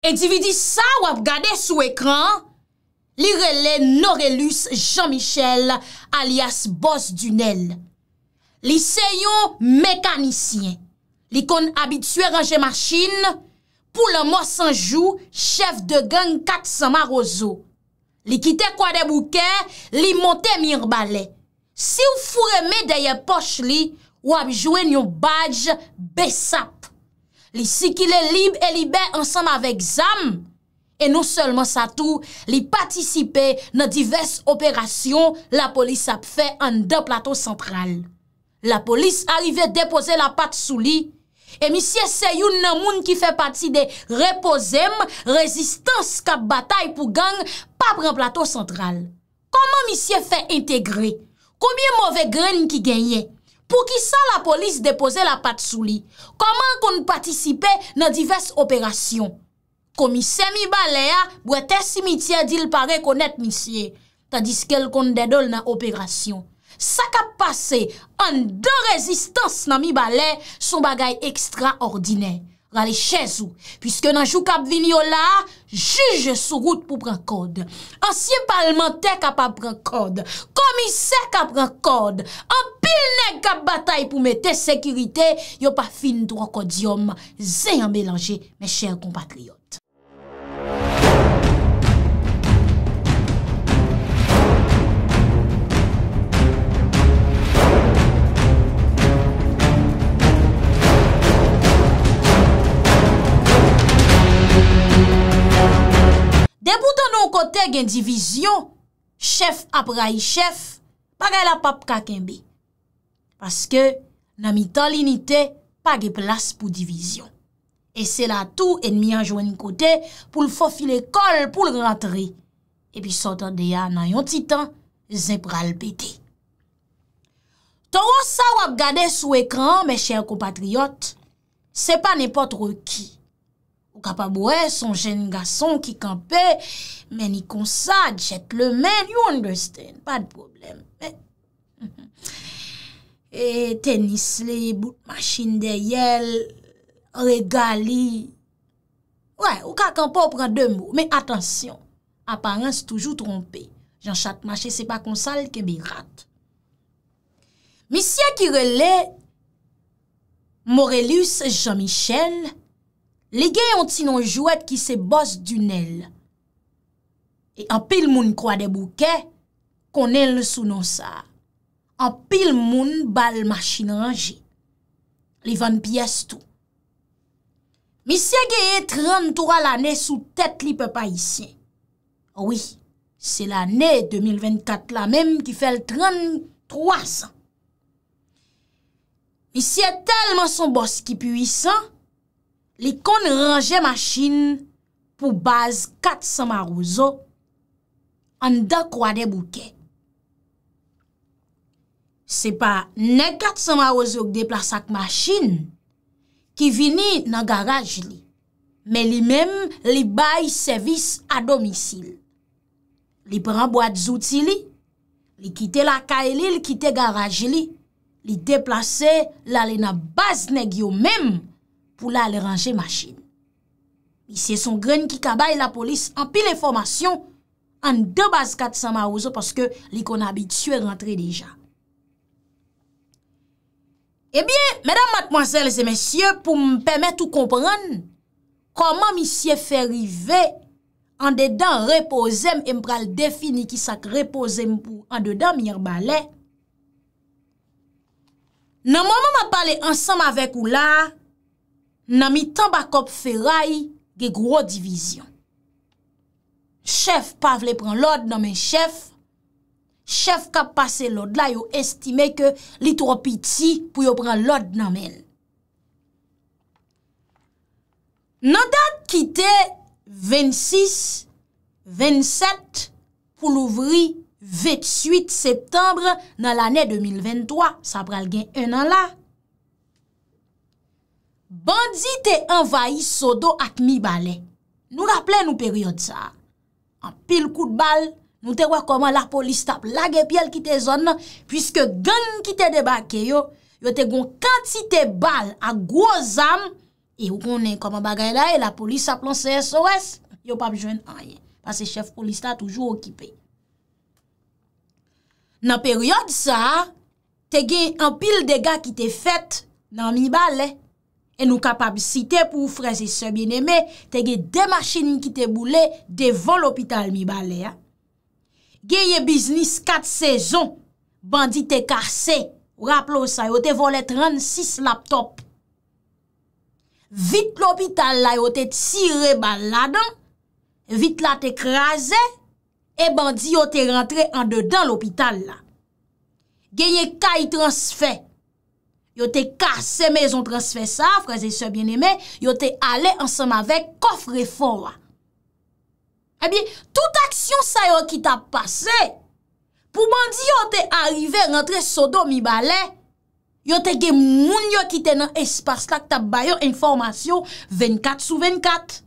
Edi vidi sa wap gade sou ekran, li rele Norellus Jean-Michel alias Boss Dunel. Li seyo mekanisyen, li kon abitue range machine pou la mò sanjou chef de gen katsama rozo. Li kite kwa de bouke, li monte mirbale. Si ou fureme deye poch li, wap jwen yon badj besap. Li si ki le libe e libe ansanm avek zanm. E nou selman sa tou, li patisipe nan divers operasyon la polis ap fe an de plato sentral. La polis arive depose la pat sou li. E misye se yon nan moun ki fe pati de repozem, rezistans, kap batay pou gang, pap ren plato sentral. Koman misye fe integre? Koubyen mouve gren ki genye? Pou ki sa la polis depose la pat sou li? Koman kon patisipe nan divers operasyon? Komise mi bale a, bretesi mi tye dil pare konet misye. Tadis kel kon dedol nan operasyon. Sa kap pase, an de rezistans nan mi bale, son bagay ekstra ordine. Rale chezou, pwiske nan jou kap vini o la, juj sou route pou pran kode. Ansyen palmente kap ap pran kode. Komise kap pran kode. An pwisye, Il ne kap batay pou me te sekurite, yo pa fin dronkodyom, zeyan melange, me chèl kompatriot. Deboutan nou kote gen divizyon, chèf ap ray chèf, pa gè la pap kaken bi. Paske nan mi tan lini te, pa ge plas pou divizyon. E se la tou, enmi anjwen ni kote, pou l'fofile kol pou l'gratere. E pi sotan de ya nan yon titan, zep ralpete. To wos sa wap gade sou ekran, me chèr kompatriot, se pa nipot roki. Ou kapabouè, son jen nga son ki kampe, men yi konsa, jèt le men, you understand, pa d'problem. Men, men, men. E tenis li, bout machin de yel, regali. Ouè, ou ka kan pa ou pran de mou. Men atensyon, aparen se toujou trompe. Jan chat mache se pa konsal ke bi rat. Misye ki rele, Morelus Jean-Michel, li gen yon ti non jwet ki se bos dunel. E an pil moun kwa de bouke, konen le sou non sa. apil moun bal machin anje, li van piyes tou. Mi se geye 33 l ane sou tet li pe pa isye. Ouwi, se l ane 2024 la menm ki fel 33 an. Mi se telman son bos ki pu isan, li kon ranje machin pou baz 400 marouzo an da kwa de bouke. Se pa ne kat sa ma wazouk deplasa ak masjin ki vini nan garaj li, me li mem li bay servis a domisil. Li pren boad zouti li, li kite la kae li, li kite garaj li, li deplase la le nan baz neg yo mem pou la le ranje masjin. Li se son gren ki kabay la polis an pi le formasyon an de baz kat sa ma wazouk paske li kon abit su e rentre deja. Ebyen, eh madame, mademoiselles et messieurs, pou m'pèmè tout komprèn, koman mi siè fè rive, an dedan reposèm, e mpral defini ki sak reposèm pou an dedan mi rbalè. Nan mouman ma balè ansanm avèk ou la, nan mi tan bakop fè ray ge gro divizyon. Chef pavle pran lòd nan men chef, Chef kap pase lod la yo estime ke litropi ti pou yo pran lod nan men. Nan dat ki te 26, 27 pou louvri 28 septembre nan l ane 2023. Sa pral gen 1 an la. Bandi te envahi sodo ak mi balen. Nou rapple nou peryote sa. An pil kou de balen. Nou te wak koman la polis tap lage pye l ki te zon nan, pwiske genn ki te debake yo, yo te gon kantite bal a gwo zam, e yo konen koman bagay la e, la polis sa plan CSOS, yo pap jwen anyen, pase chef polis ta toujou okipe. Nan peryode sa, te gen an pil dega ki te fet nan mi bal, e nou kapab site pou freze se bine me, te gen demachini ki te boule, devon l opital mi bal, e ya. Gyeye biznis kat sezon, bandi te kase, raplo sa, yo te vole 36 laptop. Vit l'opital la, yo te tire baladan, vit la te kraze, e bandi yo te rentre an de dan l'opital la. Gyeye kay transfer, yo te kase, mezon transfer sa, fraze se bieneme, yo te ale ansam avek kofre forwa. Ebyen, eh tout aksyon sa yo ki ta pase, pou bandi yo te arrive rentre sodo mi bale, yo te ge moun yo ki te nan espas la ki ta bayo informasyon 24 sou 24.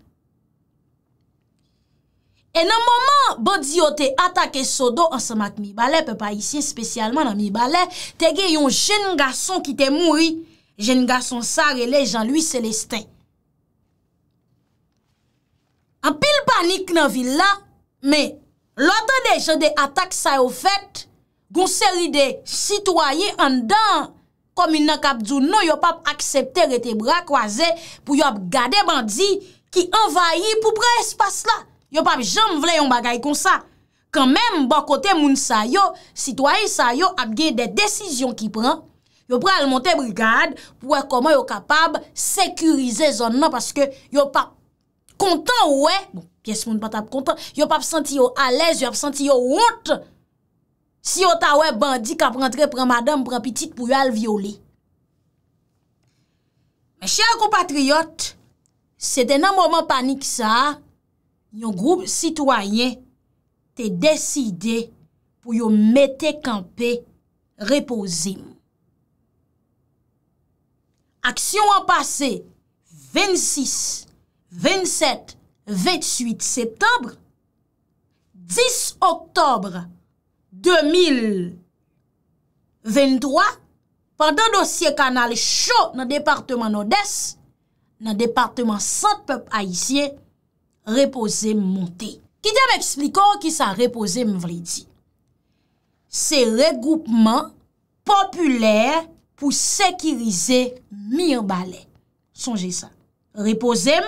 E nan mouman, bandi yo te atake sodo ansamak mi bale, pe pa isyen spesyalman nan mi bale, te ge yon jen gason ki te mouri, jen gason sa rele Jean-Louis Celestin. An pil panik nan villa, me, lotan deje de atak sa yo fèt, goun seri de sitwaye an dan, komi nan kapdjou non, yo pap aksepte rete bra kwa zè, pou yo ap gade bandi, ki envayi pou pre espas la. Yo pap jom vle yon bagay kon sa. Kan menm, ban kote moun sa yo, sitwaye sa yo ap gen de desisyon ki pran, yo pral monte brigade, pou wè koman yo kapab sekurize zon nan, paske yo pap, Kontan bon, wè, yon pa f senti yon alèz, yon pa f senti yon wout, si yon ta wè bandi ka prantre pran madame pran pitit pou yon al vyo li. Mè chè akou patriyot, se denan mouman panik sa, yon groub sitwayen te deside pou yon mette kampe repozim. Aksyon an pase, ven sis. 27-28 septembre, 10-10-2023, pandan dosye kanal chou nan departeman Odès, nan departeman Sante-Peupe-Aïsie, repose m monté. Ki dè m ekspliko ki sa repose m vredi. Se regoupman populè pou sekirize mir balè. Sonje san. Repose m,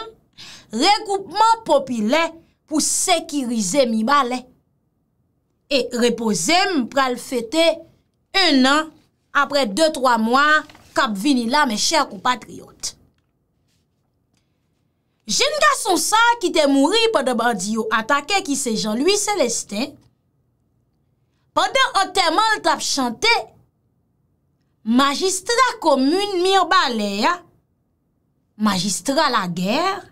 Rekoupman popile pou sekirize mi bale. E repose m pral fete un an apre 2-3 mwa kap vinila me chèr kou patriyote. Jeni da son sa ki te mouri podo bandi yo atake ki se jan lui seleste. Podo otèman l tap chante, Majistra komoun mi o bale ya, Majistra la gèr,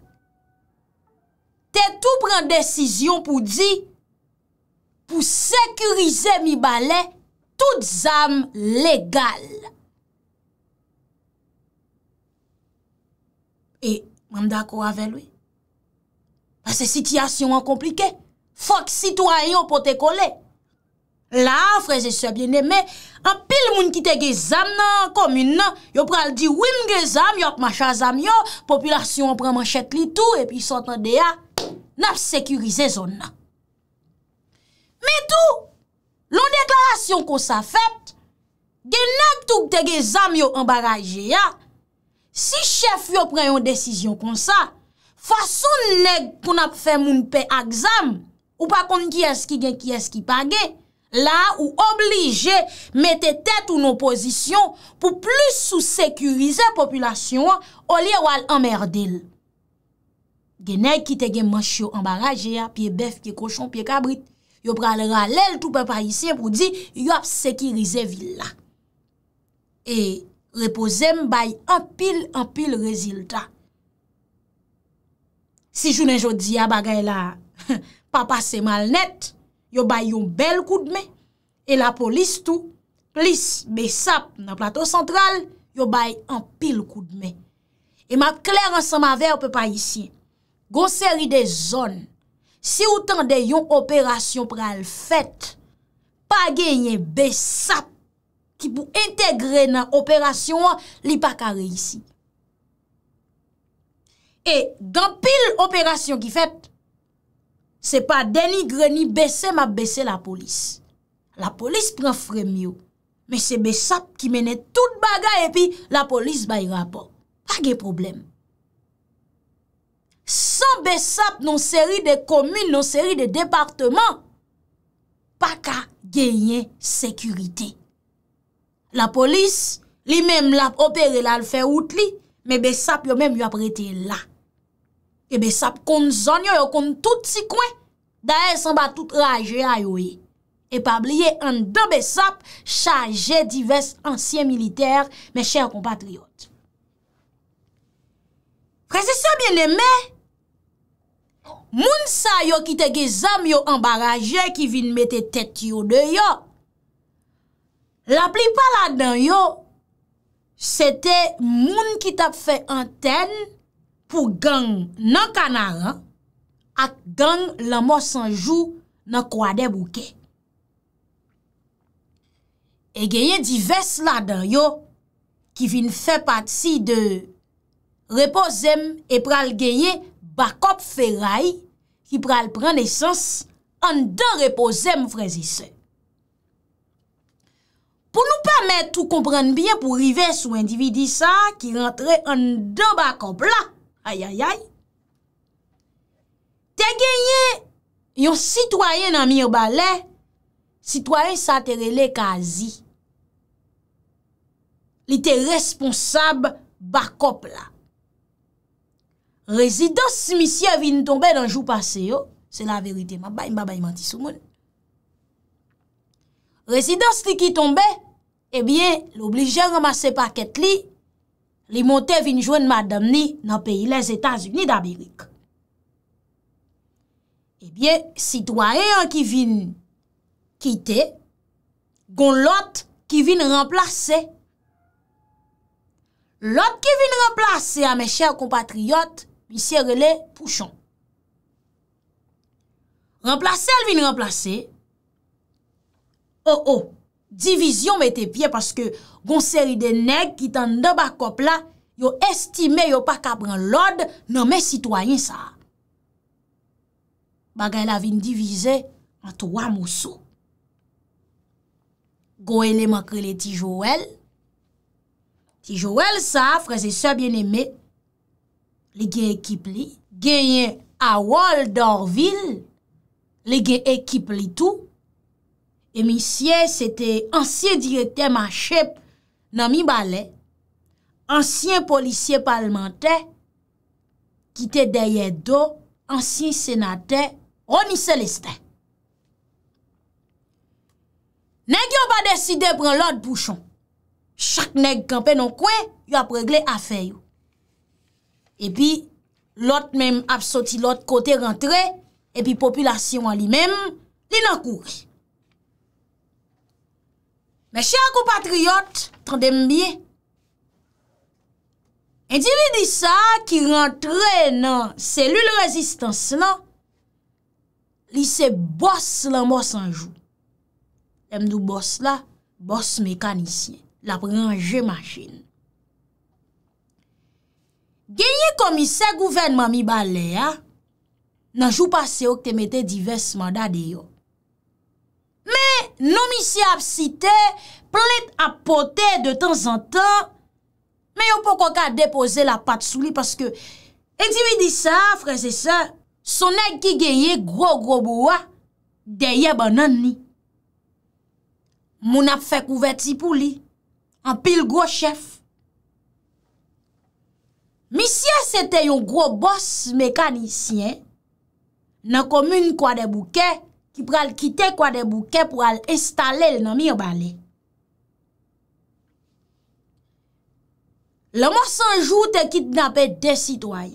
te tou pren desisyon pou di pou sekurize mi balè tout zanm legal. E, mwen dako avèl wè? Pase sityasyon an komplike, fok sitwanyon pou te kole. La, freze sebyen neme, apil moun ki tege zam nan, komine nan, yo pral di wim ge zam, yot macha zam yo, populasyon apreman chet li tou, epi sotan de ya, nap sekurize zon nan. Me tou, loun deklarasyon kon sa fèt, gen nab tou tege zam yo ambaraje ya, si chef yo preyon desisyon kon sa, fason nek kon ap fè moun pe ak zam, ou pa kon ki eski gen ki eski page, La ou oblige mette tèt ou nou pozisyon pou plis sou sekirize populasyon ou li wal emmerdil. Genèk ki te gen mwen chyo ambaraje ya, piye bef, piye kochon, piye kabrit, yo pral ralèl tout pe pa isye pou di yo ap sekirize vil la. E repose m bay apil, apil reziltan. Si jounen jodi ya bagay la, papa se mal nett, yo bay yon bel kou d'me, e la polis tou, plis besap nan plato sentral, yo bay an pil kou d'me. E ma kler ansan ma ver pe pa yisi, gonseri de zon, si ou tan de yon operasyon pral fèt, pa genye besap, ki pou entegre nan operasyon an, li pa kare yisi. E dan pil operasyon ki fèt, Se pa deni greni besè ma besè la polis. La polis pren fremyo. Me se besap ki mene tout bagay epi la polis bay rapor. Page problem. San besap non seri de komil, non seri de departement, pa ka genyen sekurite. La polis, li men la opere la feout li, me besap yo men yo ap rete la. E eh besap kon zon yo yo kon tout si kwen. Da e san ba tout raje a yo yi. E pa bliye an do besap chaje divers ansyen militer me chèr kompatriot. Prese sa bien eme. Moun sa yo ki te ge zan yo ambaraje ki vin mette tet yo de yo. La pli pala dan yo. Sete moun ki tap fe antenn. pou gang nan kanaran, ak gang la mò sanjou nan kwa de bouke. E geye di ves la dan yo, ki vin fè pati de reposem, e pral geye bakop feray, ki pral pran esans, an dan reposem frezise. Po nou pa met tou kompran biye pou rives ou individisa, ki rentre an dan bakop la, Ayayay, te genye yon sitwoyen nan miyo bale, sitwoyen sa terele kazi. Li te responsab bakop la. Rezidans si misi avini tombe dan jou pase yo, se la verite mabay mabay manti soumon. Rezidans li ki tombe, ebyen l'oblige ramase paket li, Li montè vin jwen madamni nan peyi les Etats-Unis d'Aberik. Ebyen, sitwaryen ki vin kite, gon lot ki vin remplase. Lot ki vin remplase a me chèr compatriot, misère le pouchon. Remplace, el vin remplase, o-o. Oh, oh. Divisyon mè te pye paske gonseri de neg ki tan de bakop la yo estime yo pa kapren lode nomè sitwayen sa. Bagay la vin divize an towa mousou. Goen le makre le ti jowel. Ti jowel sa, freze se bieneme, li gen ekip li. Genye awol d'or vil, li gen ekip li tou. E misye, se te ansye direte ma chep nan mi bale, ansyen polisye palmente, kite deye do, ansyen senate, o ni seleste. Neg yo pa deside pren lot bouchon. Chak neg kampe non kwen, yo ap regle afe yo. E pi, lot men ap soti lot kote rentre, e pi populasyon an li men, li nan kouri. Mè chè akou patriyot, tondem biye. Endi li disa ki rentre nan selul rezistans lan, li se bos lan mos anjou. Mdou bos la, bos mekanisyen. La pranje masjen. Genye komise gouvenman mi bale ya, nanjou pase yo k te mette divers mandade yo. Me, nou misye ap site, ple ap pote de tan zan tan, me yo pou koka depoze la pat sou li, paske, eti mi di sa, freze sa, son ek ki geye gro gro bowa, deye banan ni. Moun ap fek ouve ti pou li, an pil gro chef. Misye sete yon gro boss mekanisyen, nan komoun kwa de bouke, ki pral kite kwa de bouke pral estale l nan mi yon bale. Lèman sanjou te kit nabè de sitway.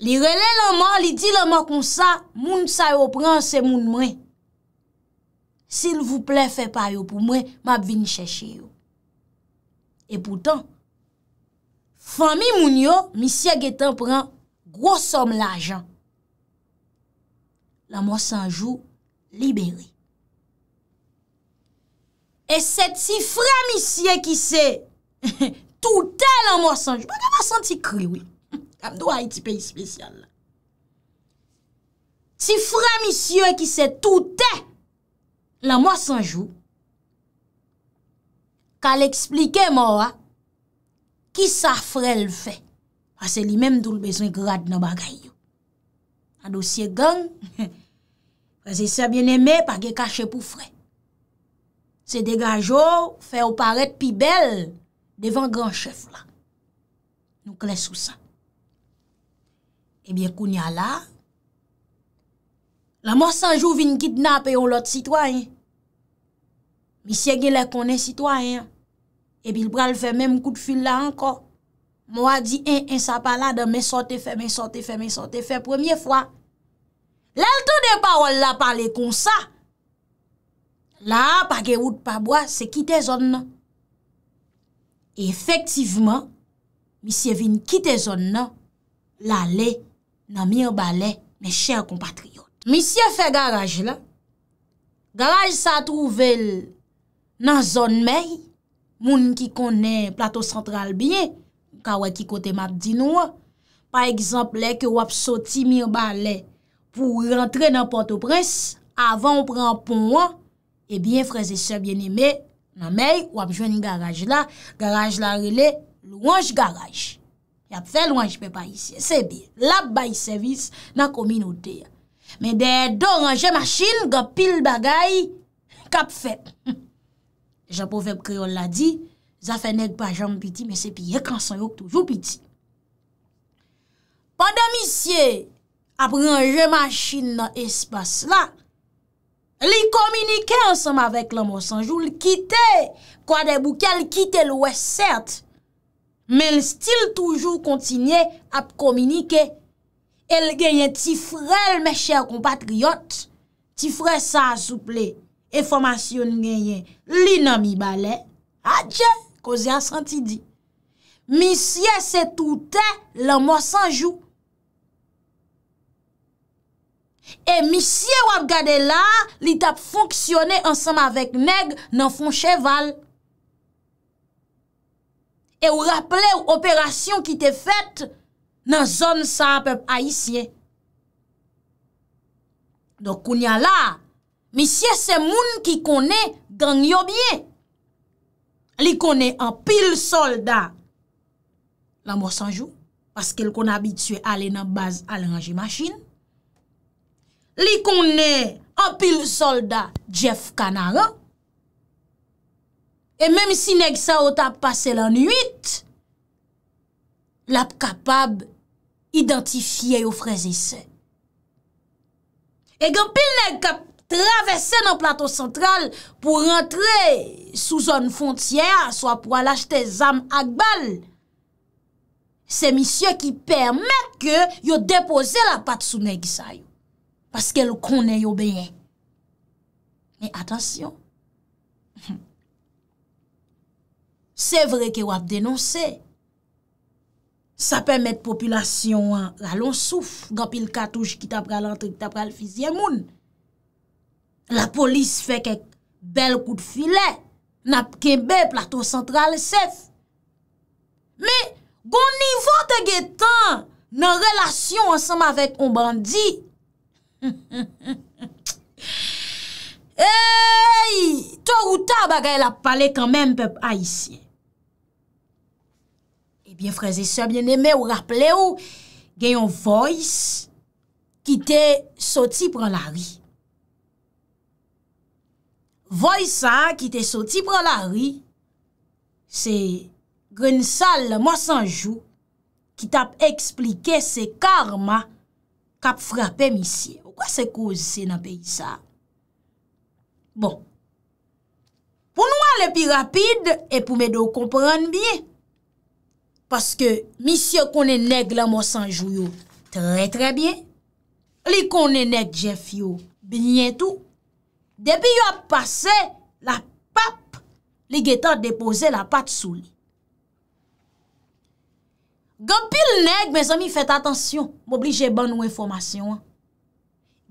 Li rele lèman, li di lèman kon sa, moun sa yo pran se moun mwen. Sil vou ple fe payo pou mwen, mab vin chèche yo. E poutan, fami moun yo, mi se getan pran grosom l ajan. la mwa sanjou liberi. E se ti framisyen ki se toutè la mwa sanjou, mwenye mwa santi kriwi, kam do a iti peyi spesyal la. Ti framisyen ki se toutè la mwa sanjou, ka l'explike mwa ki sa frel fe. A se li menm dou l'besen grad nan bagay yo. Adosye gang, prezese eh bien eme pa ge kache pou fre. Se dega jor, fe ou paret pi bel, devan gran chef la. Nou kles ou sa. Ebyen koun ya la, la monsan jou vin kidnap e yon lot sitwayen. Misyege la konen sitwayen, ebyen bral fe menm kout fil la anko. Mwa di en, eh, en eh, sa pa la, dan men sote fe, men sote fe, men sote fe, premier fwa. Lèl tou de parol la pale kon sa. La, pa gerout pa bwa, se kite zon nan. Efektivman, misye vin kite zon nan, la le nan mir balè, men chèr kompatriyot. Misye fe garaj la, garaj sa trouvel nan zon mey, moun ki kone plato sentral biye, ka wè ki kote map di nou wè. Pa ekzamp lè ke wap soti mir ban lè pou rentre nan porto pres, avan w pran pon wè, ebyen freze se bien imè, nan mey wap jwen yon garaj la, garaj la rele, louange garaj. Yap fè louange pe pa isye, se bi. Lab bayi servis nan kominote. Men de do ranje maschil, gwa pil bagay, kap fè. Japo fèp kriol la di, Zafenek pa jom piti, mese pi yek ansan yo k toujou piti. Pada misye, ap rinje masin nan espas la, li komunike ansan ma vek lomo sanjou, li kite, kwa de bouke li kite lowe cert, men stil toujou kontinye ap komunike, el genyen ti frel me chèr kompatriot, ti fre sa souple, e fomasyon genyen li nan mi bale, atche, Kozya santi di, misye se toute la mwa sanjou. E misye wap gade la, li tap fonksyone ansanm avek neg nan fon cheval. E wap le w operasyon ki te fet nan zon sa apep aisyen. Dok kounya la, misye se moun ki kone gang yobye. E, li konen an pil solda, la mwos anjou, paske l kon abitue ale nan baz alen anji machin, li konen an pil solda Jeff Kanara, e menm si neg sa o tap pase lan 8, lap kapab identifiye yo freze se. E gen pil neg kap, travesse nan plato sentral pou rentre sou zon fontyer, swa pou alachte zam akbal. Se misye ki permèk yo depose la pat sou negisa yo, paske yo konen yo bèye. Men, atensyon, se vre ke wap denonse, se vre ke wap denonse, sa permèk populasyon ralonsouf, gampil katouj ki tapra lantri, ki tapra lfizye moun. la polis fek ek bel kout filè nap kembe plato sentral sef. Me, gon nivote getan nan relasyon ansam avèk on bandi. Eyyy, to ou ta bagay la pale kanmèm pep aisyen. Ebyen eh freze se, bien eme ou rappele ou genyon voice ki te soti pran la ri. Voy sa ki te soti pr la ri, se grensal la masanjou ki tap eksplike se karma kap frape misye. Ou kwa se kouzise nan pey sa? Bon, pou nou ale pi rapide, e pou me do kompran biye, paske misye konen neg la masanjou yo tre tre biye, li konen neg jef yo binyen tou, Depi yo ap pase, la pap li getan depose la pat sou li. Gampil neg, mez ami, fete atansyon. M'oblije ban nou en fomasyon.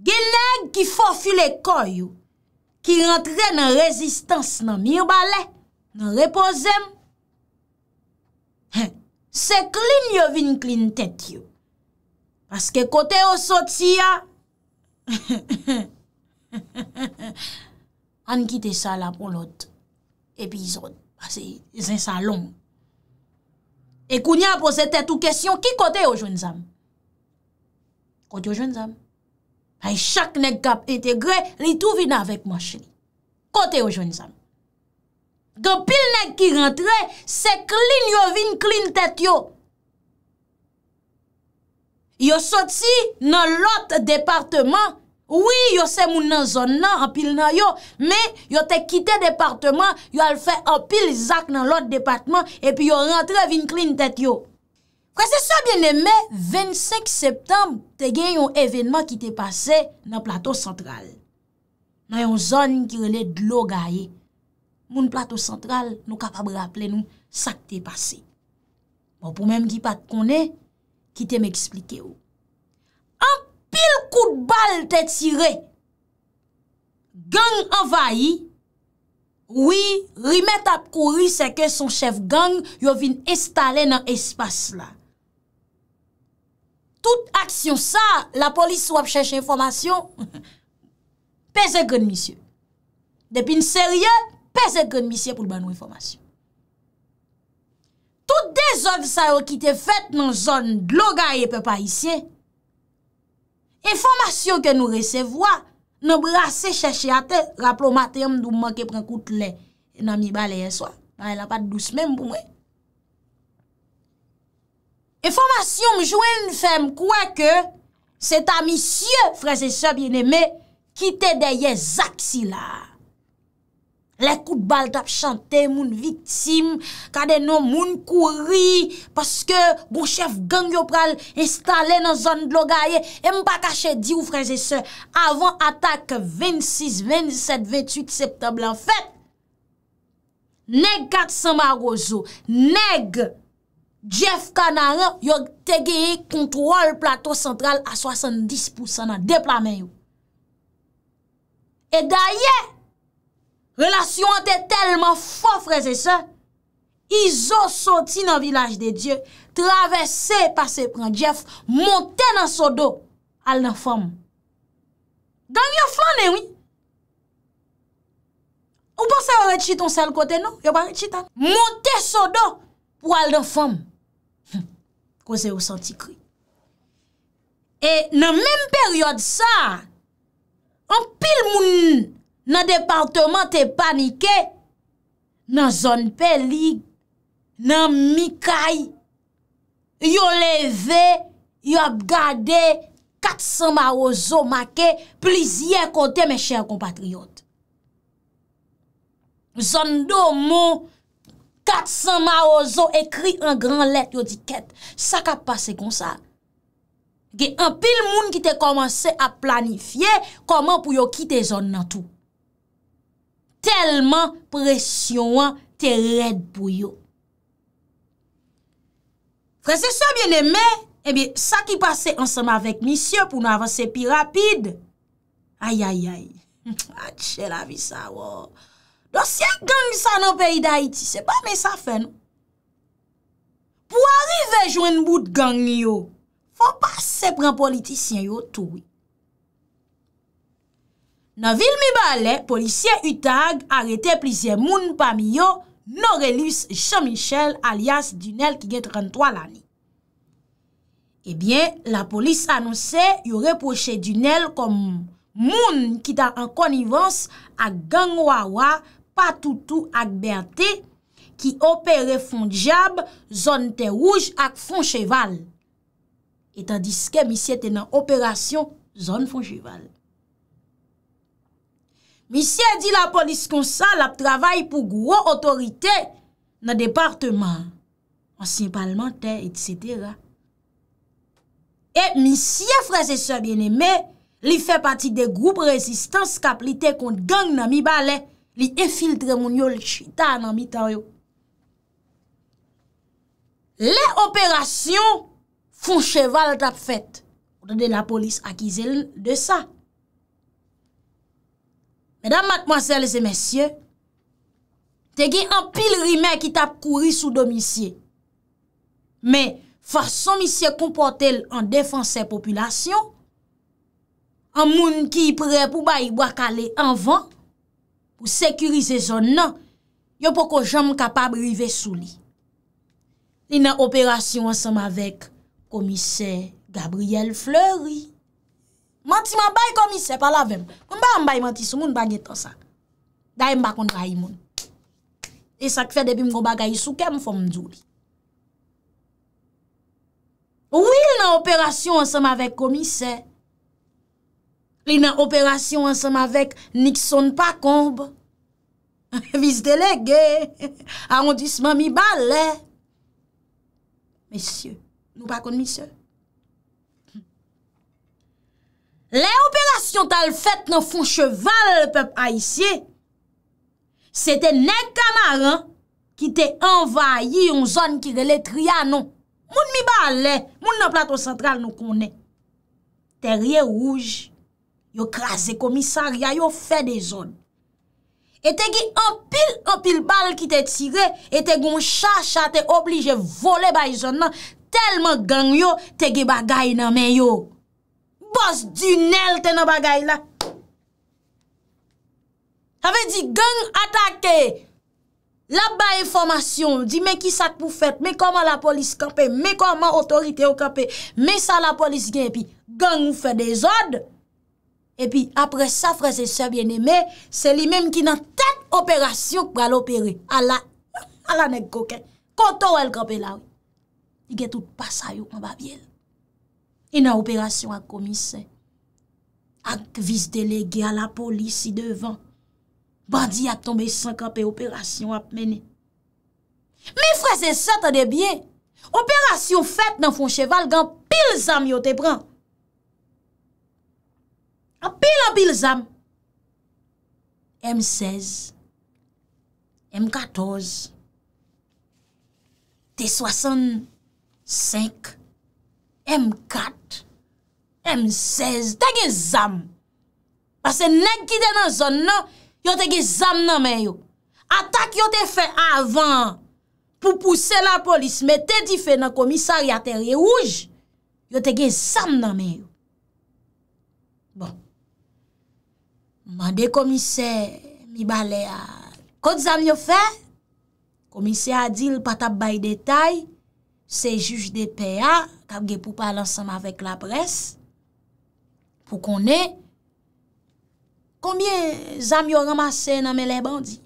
Gen neg ki forfile koy yo, ki rentre nan rezistans nan mirbale, nan repozem. Se klini yo vin klini tet yo. Paske kote yo sotia, he he he he he he he he, an gite sa la pou lot epi zon zin sa lom e kou nyan pose tetou kesyon ki kote yo joun zam kote yo joun zam ay chak nek gap integre li tou vina avek mwache kote yo joun zam do pil nek ki rentre se klin yo vin klin tet yo yo soti nan lot departement Oui, yo se moun nan zon nan, apil nan yo, men, yo te kite departement, yo al fe apil zak nan lot departement, epi yo rentre vin klin tet yo. Kwa se sa, bien eme, 25 septem, te gen yon evenman ki te pase nan plato sentral. Nan yon zon ki rele dlo gaye. Moun plato sentral nou kapab rapple nou sa ki te pase. Moun pou menm ki pat konen, ki te m'explike yo. pil kout bal te tire, gang avayi, wii rimet ap kouri seke son chef gang, yo vin estale nan espas la. Tout aksyon sa, la polis wap chèche informasyon, peze gen misye. Depi n serye, peze gen misye pou dbanou informasyon. Tout de zon sa yo ki te fèt nan zon, lo ga ye pe pa isye, Enformasyon ke nou resevwa, nou brase chèche ate, raplo matèm doun manke prekout lè, nan mi balè yè e swa, nan yè e la pat dousmèm pou mwen. Enformasyon mjouen fèm kouè ke, se ta misye, frese se bienemè, kite de yè zak si la. Lèkout bal tap chante moun vitim, kade nou moun kouri, paske bon chef gang yo pral installe nan zon dloga ye, e mpa kache di ou freze se, avan atak 26, 27, 28 septemblan, fèt, neg kat Samba Rozo, neg Jeff Kanara, yo tegeye kontrol plateau central a 70% nan deplamen yo. E daye, Relasyon an te telman fof reze se, izo soti nan vilaj de Diyo, travese pase pran Diyof, monte nan sodo, al nan fom. Dan yo flan e wii. Ou pa se yo rechit ton sel kote nou? Yo pa rechitan. Monte sodo, pou al nan fom. Ko se yo soti kri. E nan menm peryode sa, an pil mouni, Nan departement te panike, nan zon pelig, nan mika yon leve, yon ap gade, 400 ma ozo make, plizye kote me chèr compatriot. Zon do moun, 400 ma ozo ekri an gran let yo di ket, sa ka pase kon sa. Ge an pil moun ki te komanse a planifiye, koman pou yo kite zon nan tout. telman presyon an te red pou yo. Frense eh sou bien eme, ebi, sa ki pase ansama vek misyon pou nou avanse pi rapide, ayayay, achè la vi sa wò. Dosye gangi sa nan peyi d'Aiti, se pa men sa fen. Pou arive jwen bout gangi yo, fò pa se pran politisyen yo touwi. nan vil mi bale, polisye utag arete plisye moun pa mi yo Norelis Jean-Michel alias Dunel ki ge 33 lani. Ebyen, eh la polis anonse yo reproche Dunel kom moun ki ta an konivans ak gang wawa patoutou ak berte ki opere fon diab zon te wouj ak fon cheval etan diske misye te nan operasyon zon fon cheval. Misye di la polis konsal ap travay pou gwo otorite na departman, ansyen parlamenter, etc. E misye fraze sa bieneme, li fe pati de groub rezistans kap li te kont gang nan mi bale, li efiltre moun yo li chita nan mi taryo. Le operasyon fon cheval tap fet, ou dade la polis akize de sa. Mèdam matmansèl zè mèsyè, te gen an pil rime ki tap kouri sou domisyè. Mè, fason misyè komportèl an defansè populasyon, an moun ki prè pou bayi wakale anvan pou sekurize zon nan, yo pou ko jaman kapab rive sou li. Li nan operasyon ansam avèk komisyè Gabriel Fleury. Mati man bay komise palavem. Koun ba an bay mati sou moun banyet an sa. Da yon bakon ray moun. E sak fe debi mwen bagay sou ke mwen fom mdjou li. Ou il nan operasyon ansem avek komise. Li nan operasyon ansem avek Nixon pakomb. Viz delege. A on disman mi bale. Mesye. Nou bakon misye. Le operasyon tal fèt nan fon cheval lè pep ayisye, se te nek kamaran ki te envayi yon zon ki relè triya non. Moun mi balè, moun nan plato sentral nou konè. Terye rouge, yo krasè komissarya, yo fè de zon. E te gi anpil anpil bal ki te tire, e te gon chacha te oblije vole bay zon nan, telman gang yo te ge bagay nan men yo. Bos dunel te nan bagay la. Tave di gang atake. La ba e formasyon. Di men ki sak pou fet. Men koman la polis kampe. Men koman otorite ou kampe. Men sa la polis gen. E pi gang ou fe de zod. E pi apre sa freze se biene. Me se li men ki nan ten operasyon pou al operi. Ala. Ala nek koke. Koto ou el kampe la. I get ou pasayou an babyele. E nan operasyon ak komisen, ak vis delege a la polisi devan, bandi a tombe sankan pe operasyon ap meni. Mi fre se satan de bien, operasyon fet nan fon cheval gan pil zam yo te pran. A pil an pil zam, M16, M14, T65, M19, M4, M16, te gen zam. Pase neg ki den an zon nan, yo te gen zam nan men yo. Atak yo te fe avan pou pousse la polis, me te di fe nan komisari ateryen ouj, yo te gen zam nan men yo. Bon. Mande komise, mi bale al. Kote zam yo fe? Komise Adil pata bay detay, Se juj de pe a, kap ge pou pal ansanm avèk la pres, pou konè, konbyè zami yo ramase nanme le bandi.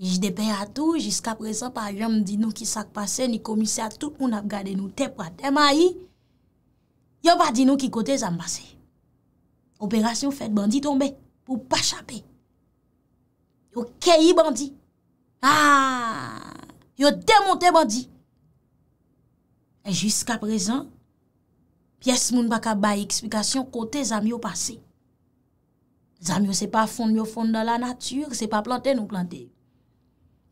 J de pe a tou, jiska presan pa yon di nou ki sak pase, ni komisyat tout moun ap gade nou tepwa, te ma yi, yo pa di nou ki kote zambase. Operasyon fèd bandi tombe, pou pa chapè. Yo ke yi bandi, ah, yo te montè bandi, E jiska prezan, pi es moun baka bay eksplikasyon kote zamyo pase. Zamyo se pa fond myo fond dan la natyur, se pa planten ou planten.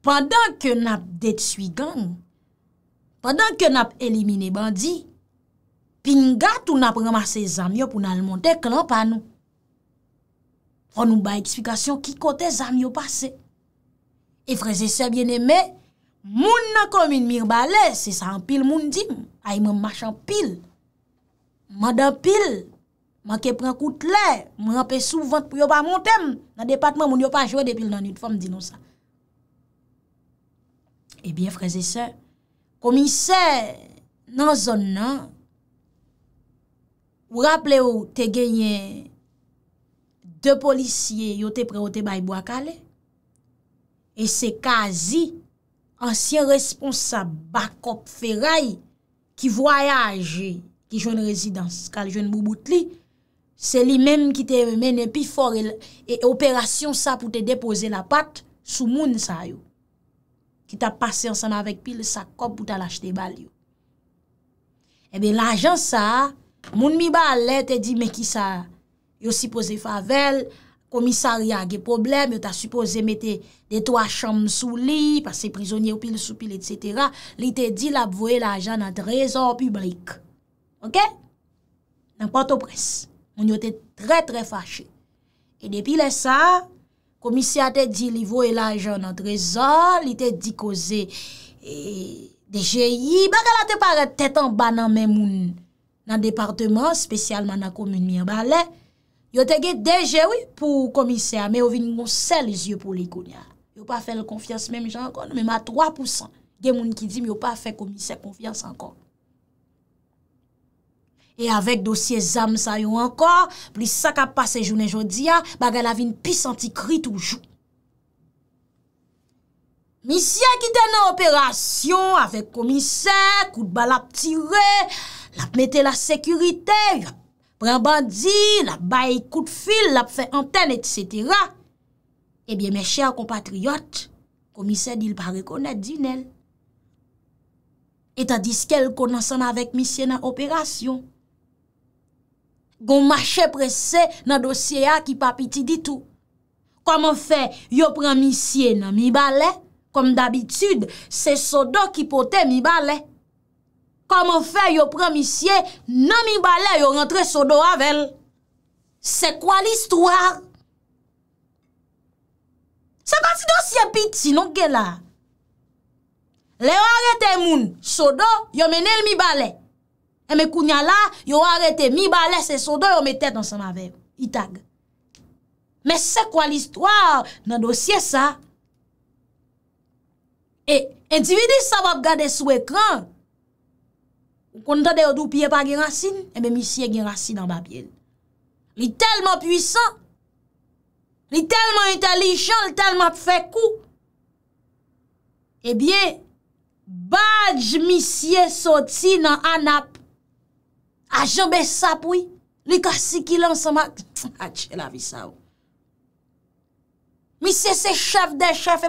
Padan ke nap det suigan nou, padan ke nap elimine bandi, pi nga tou nap ramase zamyo pou nan monte klampan nou. Fon nou bay eksplikasyon ki kote zamyo pase. E freze se biene me, Moun nan komin mirbale, se san pil moun dim, ay mwen marchan pil. Man dan pil, man ke pran koute le, mwen anpe sou vant pou yo pa montem, nan departman moun yo pa achwe de pil nan yot fom dinon sa. Ebyen eh freze se, komise nan zon nan, ou rapple ou te genyen de polisye yo te preo te bayi bo akale, e se kazi ansyen respons sa bakop feray ki voyaje ki joun rezidans kal joun mou bout li, se li menm ki te mene pi for e operasyon sa pou te depoze la pat sou moun sa yo. Ki ta pase ansan avèk pil sa kop pou ta lachte bal yo. Ebe l'ajan sa, moun mi ba alè te di me ki sa yo si pose favel, komisari ya ge problem, yo ta supose mette detwa chanm sou li, pase prizonye ou pil sou pil, et cetera, li te di la vwe la jan nan trezor publik. Ok? Nan pato pres. Moun yo te tre tre fache. E depi le sa, komisya te di li vwe la jan nan trezor, li te di koze deje yi, baka la te pare tetan ban nan men moun nan departement, spesyalman nan komun miye. Ba le, Yo te ge deje wè pou komise a, mè yo vin monsè les ye pou li koun ya. Yo pa fè l konfians mè mè jankon, mè mè a 3%. Gen moun ki di mè yo pa fè komise konfians ankon. E avèk dosye zam sa yon ankon, pli sa ka pase jounen joun di ya, bagè la vin pis anti kri toujou. Misya ki ten nan operasyon avèk komise, kout bal ap tire, lap mette la sekurite, yap. rembandi, la bay kout fil, la pfe anten et setera, ebyen mè chè a kompatriyot, komisen dil pa rekonèt di nèl. Etan diske l konansan avèk misye nan operasyon. Gon mache prese nan dosye a ki pa piti ditou. Koman fè, yo pran misye nan mi balè, kom d'abitud se sodo ki pote mi balè. Koman fe yo promisye nan mi balè yo rentre sodo avèl? Se kwa l'histoire? Se pati dosye pit si non ke la? Le yo arete moun sodo, yo menèl mi balè. E me kounya la, yo arete mi balè se sodo yo metèt nan san avèl. Itag. Me se kwa l'histoire nan dosye sa? E individu sa va gade sou ekran. Ou konta de yodo piye pa gen rasin, ebe eh misye gen rasin an ba piyen. Li telman pwisan, li telman intelijan, li telman pwekou, ebyen, eh badj misye soti nan anap, ajebe sapwi, li kasi kilan sa mak, atche la vi sa ou. Misye se chef de chef,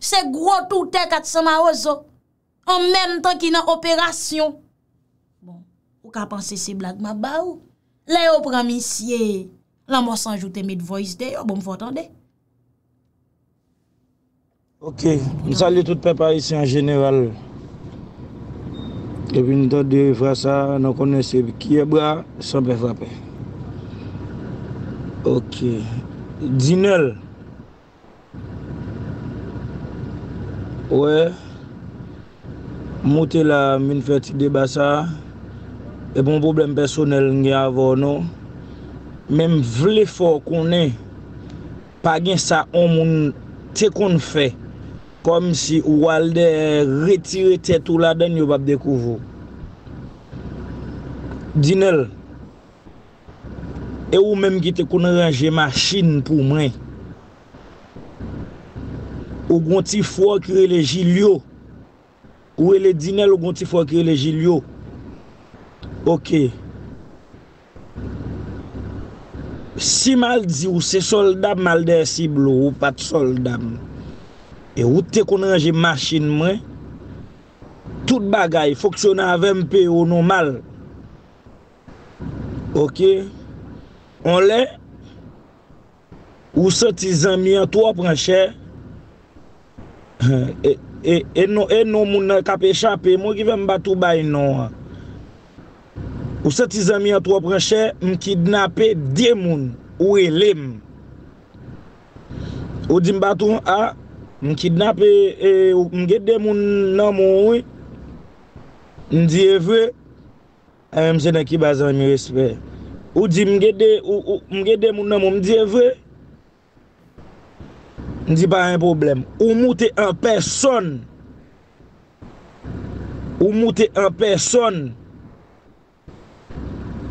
se grotoutek at sa ma ozo, an menm tan ki nan operasyon, ka panse se blagman ba ou. La yo prami siye, la mwa sanjoute met voice de, yo bon fwotande. Ok, msalie tout pepa isi an jeneral. Depi nito de vrasa, nan konese kiye bra, sanpe fwape. Ok. Dinele. Ouè. Mwote la min fweti de basa. E bon problem personel nge avor nou, menm vle fò konen, pagyen sa omoun te kon fè, kom si ou al de retire tè tou la den yo bab dekouvo. Dinel, e ou menm ki te kon ranger masjin pou mwen, ou gonti fò kre le jilyo, ou e le dinel ou gonti fò kre le jilyo, Ok Si mal di ou se soldab mal deye siblou ou pat soldab E ou te konanje machin mwen Tout bagay foksyonan aven mpe ou nou mal Ok On le Ou se ti zan mi an tou ap ranche e, e, e, e nou moun kap e chapi mwen ki ven batou bay nou an Ou sa ti zanmi an tou apreche, m kidnapè diè moun ou e lem. Ou di m batoun a, m kidnapè e, ou m ge demoun nan moun ou, m diè e vre, a yon mzenè ki bazan mi respè. Ou di m ge demoun nan m m diè e vre, m di pa an problem. Ou moutè an person, ou moutè an person.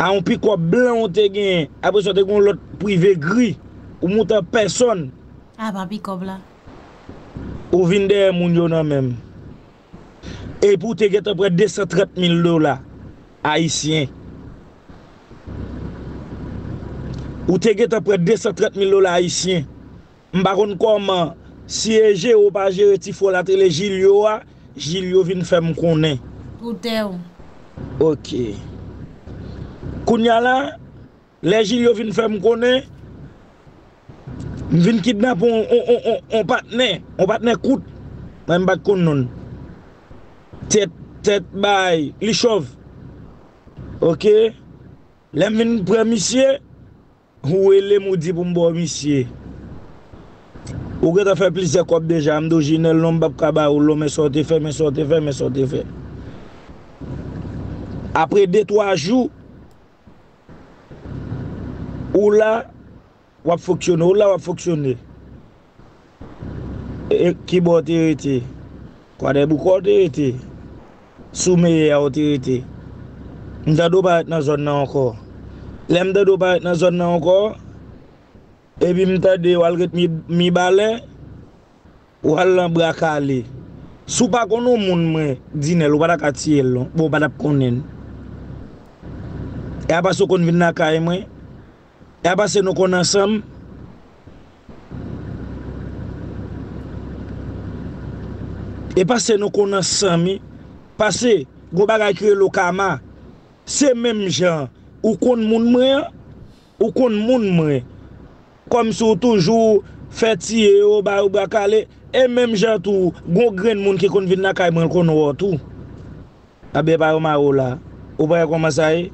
A yon pikop blan ou te gen, apres yon te kon lot prive gri, ou moutan peson. A pa pikop la. Ou vin de moun yon an menm. E pou te gen te pre de satret mil do la, a isyen. Ou te gen te pre de satret mil do la a isyen. Mba kon kon man, si e je ou pa je re ti folatre le jilyo a, jilyo vin fem konen. Ou de ou. Ok. Kounya la, leji yo vin fem konen, vin kidnap ou patnen, ou patnen kout, mwen bak kon non. Tet, tet bay, li chov. Ok, lem vin premissye, ouwe lem ou di pou mbo misye. Ou ge ta fe plise kop dejan, mwen dojine lom bap kaba ou lom, mwen sote fe, mwen sote fe, mwen sote fe. Apre de to a jou, Ou la wap foksyon, ou la wap foksyon de E, e kibo te rete Kwa de bukwa te rete Sou meye yo te rete Mta do pa etna zon nan anko Le mta do pa etna zon nan anko E bi mta de walget mi bale Wal lan brakali Sou pa konon moun mwen Djinel wadak ati elon Wadap bon, konen E apasokon vin nakay mwen E apase nou konan sam. E apase nou konan sam. Pase, Gou bagay kre lou kama. Se menm jan, Ou kon moun mre. Ou kon moun mre. Kom sou toujou, Fetiye ou barou bakale. E menm jan tou, Gou gren moun ki kon vin na kayman kon wotou. A beba ou ma ou la. Ou bagay kon masay.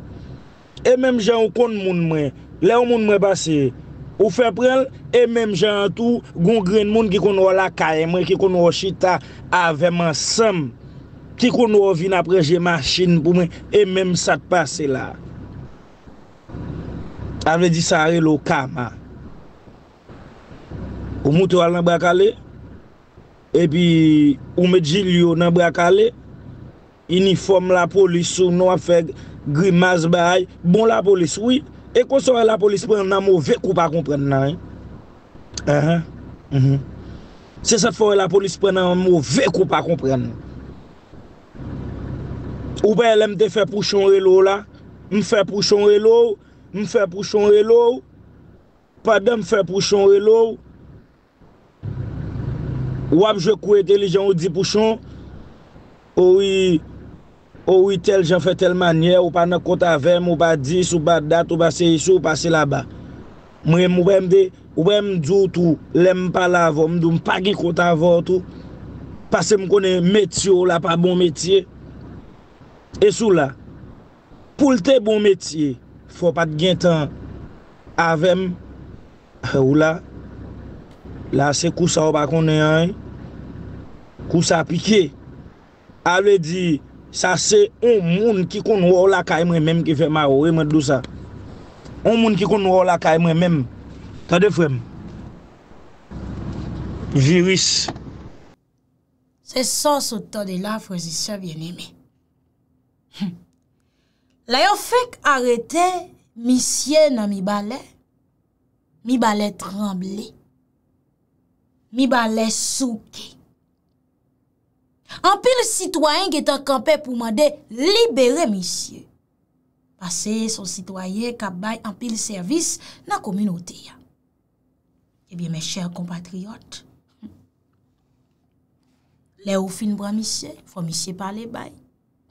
E menm jan, Ou kon moun mre. E menm jan, Le ou moun mwè basè, ou fè prel, e mèm jè an tou, goun gren moun ki kon wò la kaye mwen, ki kon wò chita aveman sam, ki kon wò vin apreje man chine pou mwen, e mèm sa t'pase la. A vè di sa re lo kama. Ou mouti wò l'anbrak ale, e pi ou mè di lyo nanbrak ale, iniform la polis ou nou ap fè gri mas bay, bon la polis wè, E kon sorè la polis pren nan mou vek ou pa kompren nan. Mhm. Se sat forè la polis pren nan mou vek ou pa kompren. Ou bè lèm te fè pou chon re lò la. M fè pou chon re lò. M fè pou chon re lò. Pa dè m fè pou chon re lò. Ou ap jè kou etelijan ou di pou chon. Ou i... Oh ou wite jen fè tel manye, ou pa nan kont avem, ou pa di sou, ou pa dat, ou pa se yi sou, ou pa se laba. Mwen mwen mwen mde, mwen mwen mdou tou, lem pa lavo, mdou mpa gik kont avo tou. Pase m konen metyo la, pa bon metye. E sou la. Poul te bon metye, fwo pat gen tan avem. Oula. La se kousa wapakonnen yi. Kousa piki. Awe di... Sa se ou moun ki kon wou la ka emre menm ki fe mar ou e mwen dou sa. Ou moun ki kon wou la ka emre menm. Tade frem? Viris. Se sos ou tade la fwe si se vye nime. La yo fek arete mi sien nan mi bale. Mi bale tremble. Mi bale souke. Ampil sitwayen ge tan kampe pou ma de libere misye. Pase son sitwayen ka bay ampil servis nan kominote ya. Ebyen eh men chèr kompatriyot. Le ou fin bra misye, fò misye pale bay.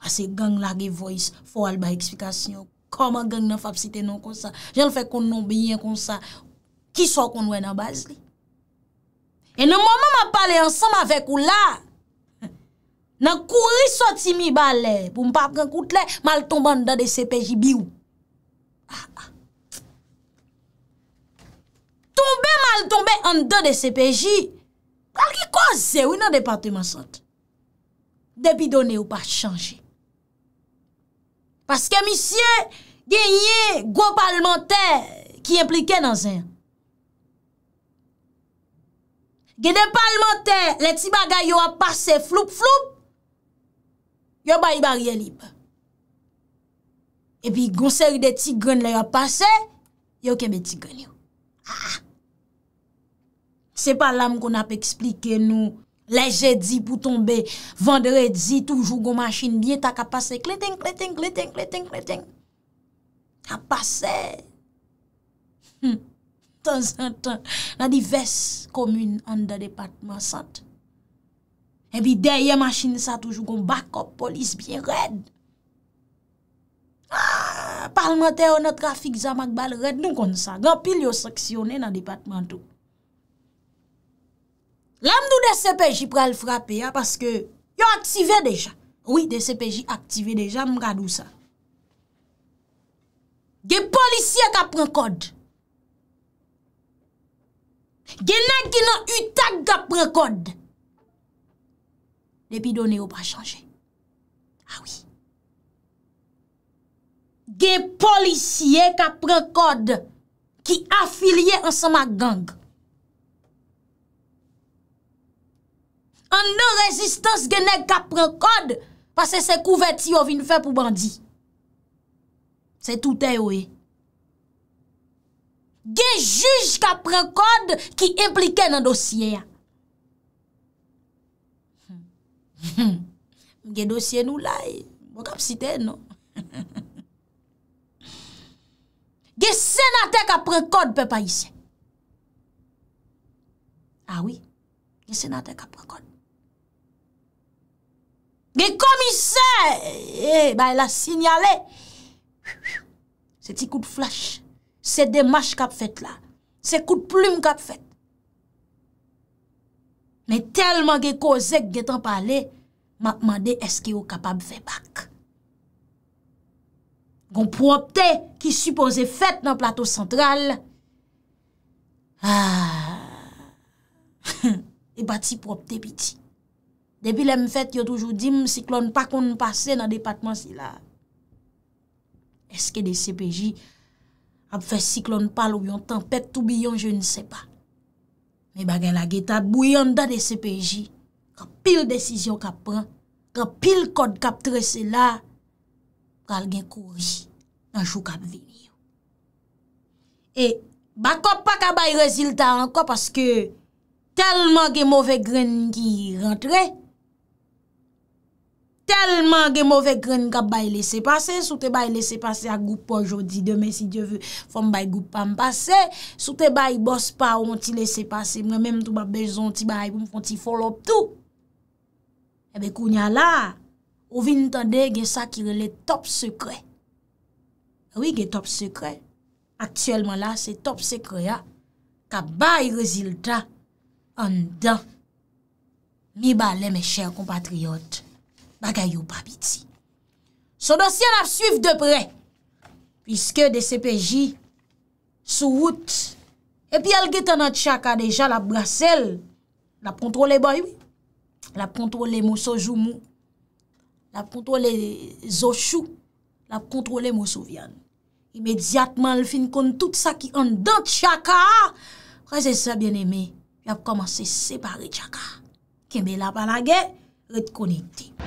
Pase gang la ge voice, fò al ba eksplikasyon. Koma gang nan fap site nan konsa. Jan fè kon nan biyen konsa. Ki so kon wè nan baz li. E nan mòman ma pale ansam avèk ou la... Nan kou li soti mi ba le pou mpa kankoute le mal tombe an da de CPJ bi ou. Ah, ah. Tombe mal tombe an da de CPJ, la ki kwa zè ou nan departement sot? Depi do ne ou pa chanje. Paske misye genye gwo parlementè ki implike nan zè. Genye parlementè, le ti bagay yo a pase floup floup, yo ba i barye libe. E pi gonseri de tigren le yo pase, yo keme tigren yo. Ah. Se pa lam kon ap eksplike nou, leje di pou tombe, vendredi toujou go masin, bie tak apase, kleting, kleting, kleting, kleting, kleting. A pase. Hm. Tan san tan, nan di ves komoun an da departman sat. Ebi derye machine sa toujou kon bakop polis biye red. Ah, Parlementè ou nou trafik zamak bal red nou kon sa. Gapil yo saksyonè nan departementou. Lamdou DCPJ pral frape ya? Paske yo aktive deja. Oui, DCPJ aktive m'm deja mradou sa. Ge policie ka pren kod. Ge nagina utak ka pren kod. Depi do ne yo pa chanje. Awi. Ah gen policye ka pren kod ki afilye ansama gang. An nou rezistans genek ka pren kod pase se kouveti yo vin fe pou bandi. Se toutè yo e. Gen juj ka pren kod ki implike nan dosye ya. Mge dosye nou la, e, mwen kap siten nou. Ge senate kap prekod pe pa yise. A ah wii, ge senate kap prekod. Ge komise, e, ba la sinyale. Se ti kou de flash, se de mash kap fet la. Se kou de ploum kap fet. Men telman ge kozek ge tan pale, ma kman de eske ah. yo kapab fe bak. Gon pou opte ki suppose fet nan plato sentral, aaaah, e bati pou opte piti. Depi lem fet yo toujou dim, si klon pa kon pase nan departman sila. Eske de CPJ, ap fe si klon pal ou yon tempet toubiyon, je nese pa. E bagen la getat, bou yon da de CPJ, ka pil desisyon ka pran, ka pil kod kap tre se la, pral gen kouri, nan chou kap vini yo. E bako pa ka bay reziltan anko, paske telman gen mouve gren ki rentre, telman gen mouve kren ka bay lese pase, sou te bay lese pase a goupa ojodi, deme si Diyo vwe, fom bay goupa m pase, sou te bay bos pa ou mwen ti lese pase, mwen menm tou ba bezon ti bay, pou mwen ti folop tou. Ebe kounya la, ouvin tande gen sa ki rele top sekre. Ouye gen top sekre, aktuelman la, se top sekre ya, ka bay rezilta, an dan. Mi ba le me chèr kompatriot, bagay ou papit si. Son dosyen ap suiv depre, pwiske de sepeji, sou wout, epi al getan an tchaka deja, la brasele, la kontrole bayou, la kontrole mou sojou mou, la kontrole zoshou, la kontrole mou souvyan. Imediatman al fin kon tout sa ki an dan tchaka, pre se se bien eme, ap komanse separe tchaka. Keme la panage, ret konite.